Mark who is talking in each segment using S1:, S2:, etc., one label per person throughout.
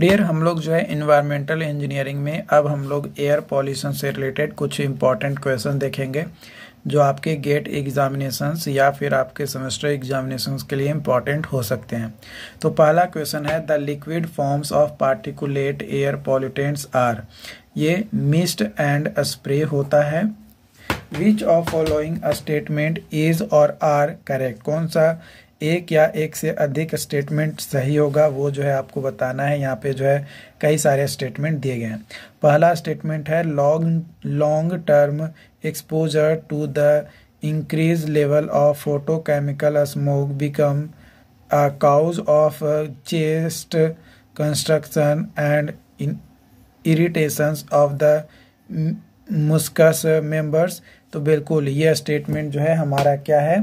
S1: Dear हम लोग जो है इन्वायरमेंटल इंजीनियरिंग में अब हम लोग एयर पॉल्यूशन से रिलेटेड कुछ इंपॉर्टेंट क्वेश्चन देखेंगे जो आपके गेट एग्जामिनेशंस या फिर आपके सेमेस्टर एग्जामिनेशंस के लिए इम्पॉर्टेंट हो सकते हैं तो पहला क्वेश्चन है the liquid forms of particulate air pollutants are ये मिस्ट एंड स्प्रे होता है which of following statement is or are correct कौन सा एक या एक से अधिक स्टेटमेंट सही होगा वो जो है आपको बताना है यहाँ पे जो है कई सारे स्टेटमेंट दिए गए हैं पहला स्टेटमेंट है long long term exposure to the increase level of photochemical smoke become cause of chest construction and irritations of the mucous members तो बिल्कुल यह स्टेटमेंट जो है हमारा क्या है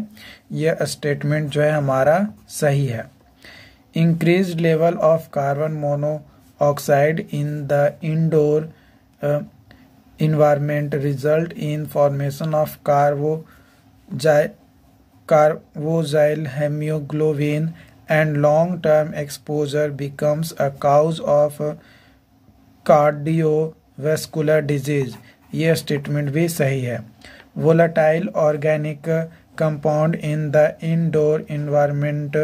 S1: यह स्टेटमेंट जो है हमारा सही है increase level of carbon monoxide in the indoor environment result in formation of carbo carboxyl haemoglobin and long term exposure becomes a cause of cardiovascular disease ये स्टेटमेंट भी सही है volatile organic compound in the indoor environment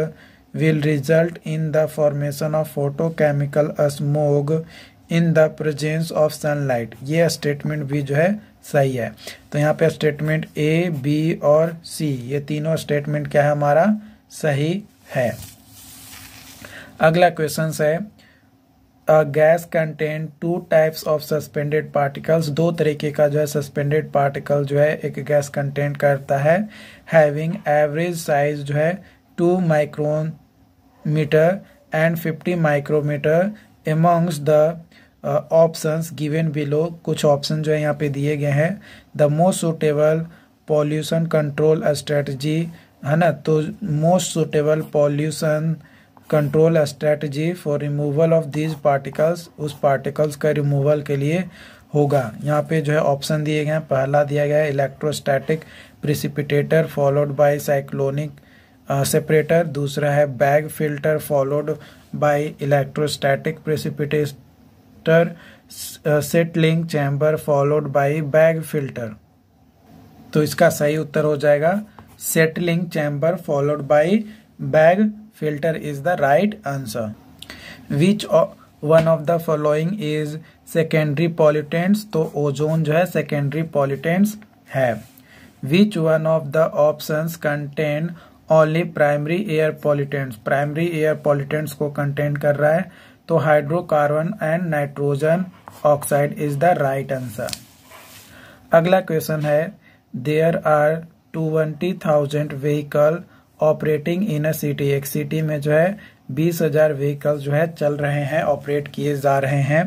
S1: will result in the formation of photo photochemical smog in the presence of sunlight ये statement भी जो है सही है तो यहाँ पे स्टेटमेंट ए बी और सी ये तीनों स्टेटमेंट क्या है हमारा सही है अगला क्वेश्चन है gas contain two types of suspended particles दो तरीके का जो है सस्पेंडेड पार्टिकल जो है एक गैस कंटेंट करता है हैविंग एवरेज साइज जो है two micrometre and fifty micrometre amongst the option given below कुछ ऑप्शन जो है यहाँ पे दिए गए हैं the most suitable pollution control strategy है ना तो most suitable pollution control strategy for removal of these particles उस पार्टिकल्स का रिमूवल के लिए होगा यहाँ पे जो है ऑप्शन दिए गए हैं पहला दिया गया है electrostatic precipitator followed by cyclonic separator दूसरा है bag filter followed by electrostatic precipitator settling chamber followed by bag filter तो इसका सही उत्तर हो जाएगा settling chamber followed by bag filter is the right answer. Which one of the following is secondary pollutants? तो ozone जो है secondary pollutants है Which one of the options contain only primary air pollutants primary air pollutants को contain कर रहा है तो hydrocarbon and nitrogen oxide is the right answer अगला क्वेश्चन है there are twenty thousand vehicle operating in a city एक city में जो है बीस हजार व्हीकल जो है चल रहे हैं ऑपरेट किए जा रहे हैं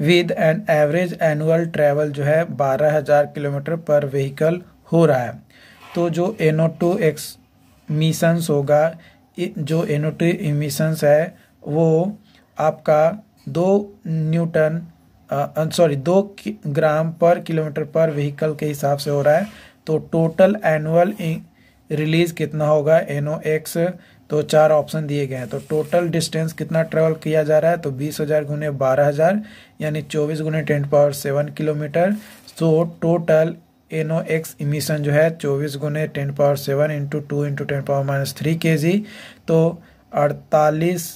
S1: with an average annual travel जो है बारह हजार किलोमीटर पर व्हीकल हो रहा है तो जो एनो टू एक्स मिशंस होगा जो एनो टू इमिशंस है वो आपका दो न्यूटन सॉरी दो ग्राम पर किलोमीटर पर व्हीकल के हिसाब से हो रहा है तो टोटल एनुअल रिलीज कितना होगा एनओ एक्स तो चार ऑप्शन दिए गए हैं तो टोटल डिस्टेंस कितना ट्रेवल किया जा रहा है तो बीस हज़ार गुने बारह हज़ार यानी चौबीस गुने ten power seven kilometre so total N O X emission जो है चौबीस गुने ten power seven into two into ten power minus three K G तो अड़तालीस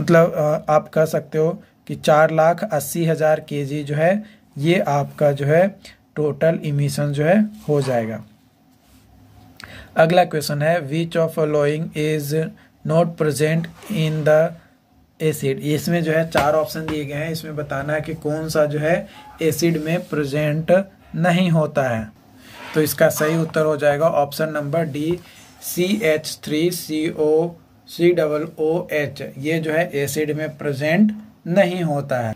S1: मतलब आप कह सकते हो कि चार लाख अस्सी हज़ार के जी जो है ये आपका जो है टोटल इमिशन जो है हो जाएगा अगला क्वेश्चन है which of alloying is not present in the acid इसमें जो है चार ऑप्शन दिए गए हैं इसमें बताना है कि कौन सा जो है एसिड में प्रेजेंट नहीं होता है तो इसका सही उत्तर हो जाएगा option number D C H three C O C double O H ये जो है एसिड में प्रेजेंट नहीं होता है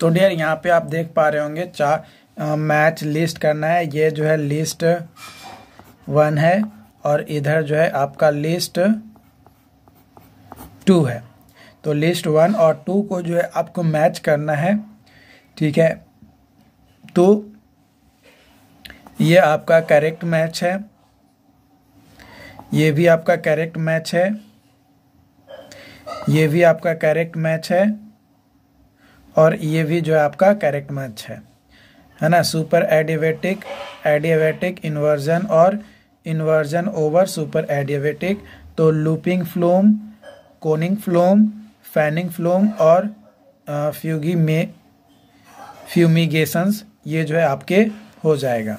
S1: तो डेयर यहाँ पे आप देख पा रहे होंगे चार मैच लिस्ट करना है ये जो है लिस्ट वन है और इधर जो है आपका लिस्ट टू है तो लिस्ट वन और टू को जो है आपको मैच करना है ठीक है तो ये आपका करेक्ट मैच है ये भी आपका करेक्ट मैच है ये भी आपका करेक्ट मैच है और ये भी जो है आपका करेक्ट मैच है है ना सुपर एडिवेटिक एडिवेटिक इन्वर्जन और इन्वर्जन ओवर सुपर एडिवेटिक तो looping plume coning plume fanning plume और फ्यूगी में फ्यूमिगेशंस ये जो है आपके हो जाएगा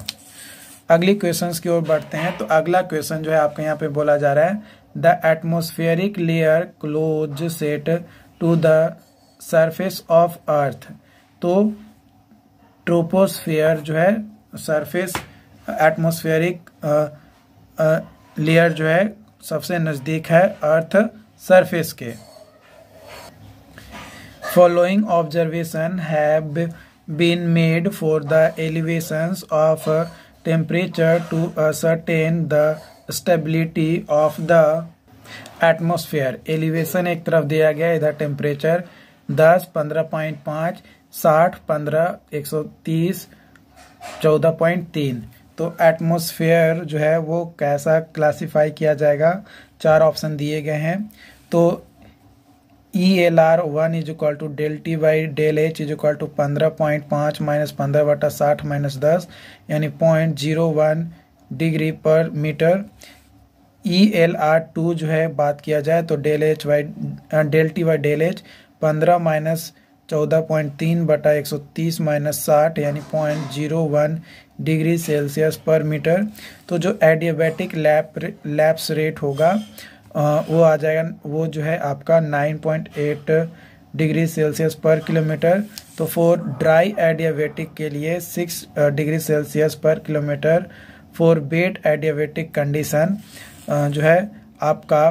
S1: अगली क्वेश्चन की ओर बढ़ते हैं तो अगला क्वेश्चन जो है आपके यहाँ पे बोला जा रहा है the atmospheric layer closest to the surface of earth तो ट्रोपोस्फेयर जो है सरफेस एटमोस्फेयरिक लेयर जो है सबसे नजदीक है अर्थ सरफेस के फॉलोइंग ऑब्जर्वेशन है been made for the elevation of temperature to ascertain the stability of the atmosphere elevation एक तरफ दिया गया इधर टेम्परेचर दस पंद्रह पॉइंट पाँच साठ पंद्रह एक सौ तीस चौदह पॉइंट तीन तो एटमोसफेयर जो है वो कैसा क्लासिफाई किया जाएगा चार ऑप्शन दिए गए हैं तो E L R one is equal to del T by del H is equal to पंद्रह पॉइंट पाँच माइनस पंद्रह बटा साठ माइनस दस यानी point zero one degree per metre E L R two जो है बात किया जाए तो del H by del T by del H पंद्रह माइनस चौदह पॉइंट तीन बटा एक सौ तीस माइनस साठ यानी point zero one degree Celsius पर मीटर तो जो एडियाबैटिक लैप लैप्स रेट होगा वो आ जाएगा वो जो है आपका nine point eight degree Celsius per kilometre तो फॉर ड्राई एडियाबेटिक के लिए six degree Celsius per kilometre for wet adiabatic condition जो है आपका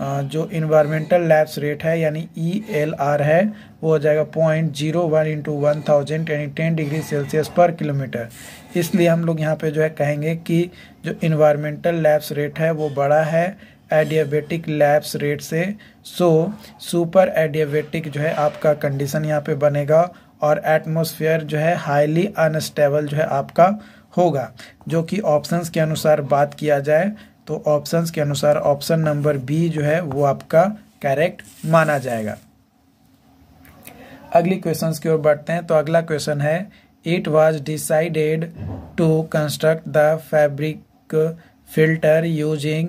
S1: जो इन्वायरमेंटल लैप्स रेट है यानी ई एल आर है वो हो जाएगा point zero one into one thousand यानी ten degree Celsius per kilometre इसलिए हम लोग यहाँ पे जो है कहेंगे कि जो इन्वायरमेंटल लैप्स रेट है वो बड़ा है एडियाबेटिक लैप्स रेट से सो सुपर एडियाबेटिक जो है आपका कंडीशन यहाँ पे बनेगा और एटमोसफियर जो है हाईली अनस्टेबल जो है आपका होगा जो कि ऑप्शंस के अनुसार बात किया जाए तो ऑप्शंस के अनुसार ऑप्शन नंबर बी जो है वो आपका करेक्ट माना जाएगा अगली क्वेश्चंस की ओर बढ़ते हैं तो अगला क्वेश्चन है it was decided to construct the fabric filter using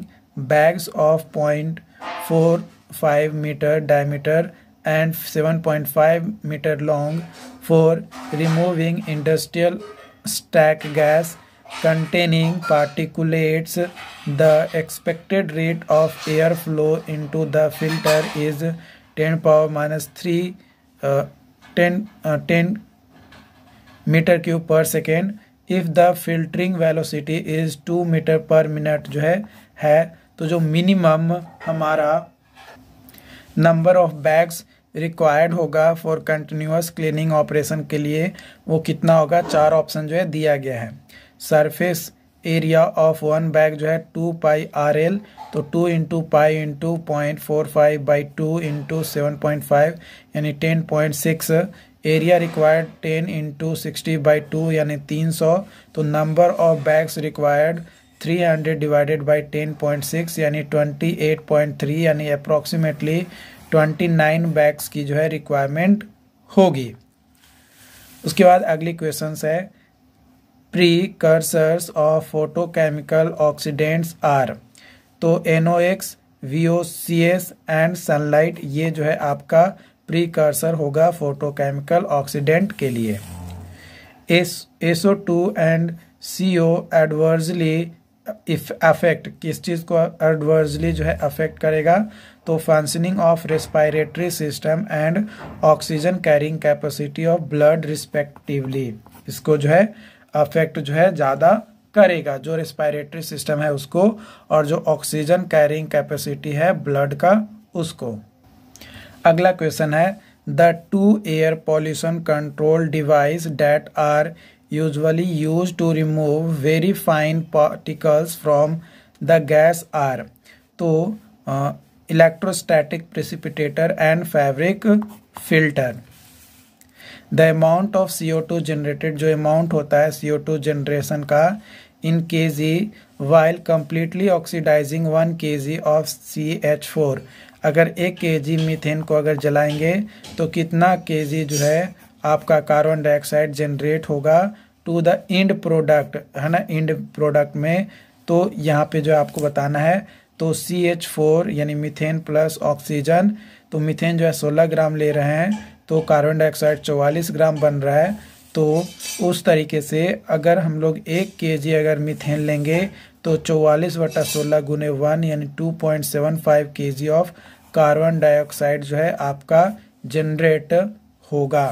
S1: bags of point four five metre diameter and seven point five metre long for removing industrial stack gas containing particulates the expected rate of air flow into the filter is 10 power minus 3 uh, ten uh, 10 meter cube per if the filtering velocity is two metre per minute जो है है तो जो minimum हमारा number of bags required होगा for continuous cleaning operation के लिए वो कितना होगा चार ऑप्शन जो है दिया गया है surface area of one bag जो है टू पाई आर एल तो two into pi into point four five by two into seven point five यानी ten point six area required ten into sixty by two यानी तीन सौ तो number of bags required three hundred divided by ten point six यानी twenty eight point three यानी approximately twenty nine bags की जो है रिक्वायरमेंट होगी उसके बाद अगली क्वेश्चन है precursors of photochemical oxidants are तो N O X V O C S and sunlight ये जो है आपका प्रीकर्सर होगा फोटोकेमिकल ऑक्सीडेंट के लिए S S O two and C O adversely if affect किस चीज़ को एडवर्सली जो है अफेक्ट करेगा तो functioning of respiratory system and oxygen carrying capacity of blood respectively इसको जो है अफेक्ट जो है ज़्यादा करेगा जो रेस्पायरेटरी सिस्टम है उसको और जो ऑक्सीजन कैरिंग कैपेसिटी है ब्लड का उसको अगला क्वेश्चन है the two air pollution control device that are usually use to remove very fine particles from the gas are तो electrostatic precipitator and fabric filter the amount of C O two generated जो amount होता है C O two generation का in K G while completely oxidising one K G of C H four अगर एक के जी methane को अगर जलाएंगे तो कितना के जी जो है आपका कार्बन डाइऑक्साइड जनरेट होगा टू द इंड प्रोडक्ट है ना इंड प्रोडक्ट में तो यहाँ पे जो आपको बताना है तो सी एच फोर यानी मिथेन प्लस ऑक्सीजन तो मिथेन जो है सोलह ग्राम ले रहे हैं तो कार्बन डाइऑक्साइड चौवालीस ग्राम बन रहा है तो उस तरीके से अगर हम लोग एक के जी अगर मिथेन लेंगे तो चौवालीस बटा सोलह गुने वन यानी टू पॉइंट सेवन फाइव के जी ऑफ कार्बन डाइऑक्साइड जो है आपका जनरेट होगा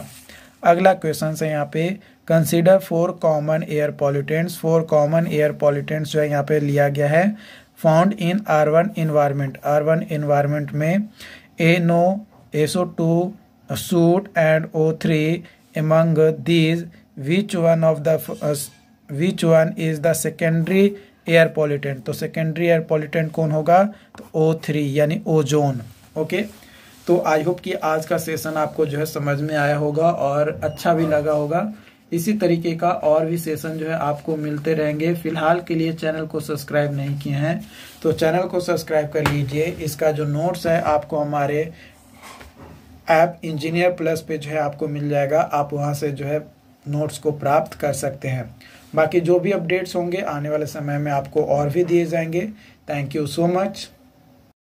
S1: अगला क्वेश्चन है यहाँ पे consider four common air pollutants four common air pollutants जो है यहाँ पे लिया गया है found in urban environment urban environment में A no S O two a suit and O3 among these which one of the uh, which one is the secondary air pollutant to तो secondary air pollutant kon hoga to o3 yani ozone okay okay तो I hope कि आज का session आपको जो है समझ में आया होगा और अच्छा भी लगा होगा इसी तरीके का और भी सेशन जो है आपको मिलते रहेंगे फिलहाल के लिए चैनल को सब्सक्राइब नहीं किए हैं तो चैनल को सब्सक्राइब कर लीजिए इसका जो नोट्स है आपको हमारे ऐप इंजीनियर प्लस पे जो है आपको मिल जाएगा आप वहाँ से जो है नोट्स को प्राप्त कर सकते हैं बाकी जो भी अपडेट्स होंगे आने वाले समय में आपको और भी दिए जाएंगे थैंक यू सो मच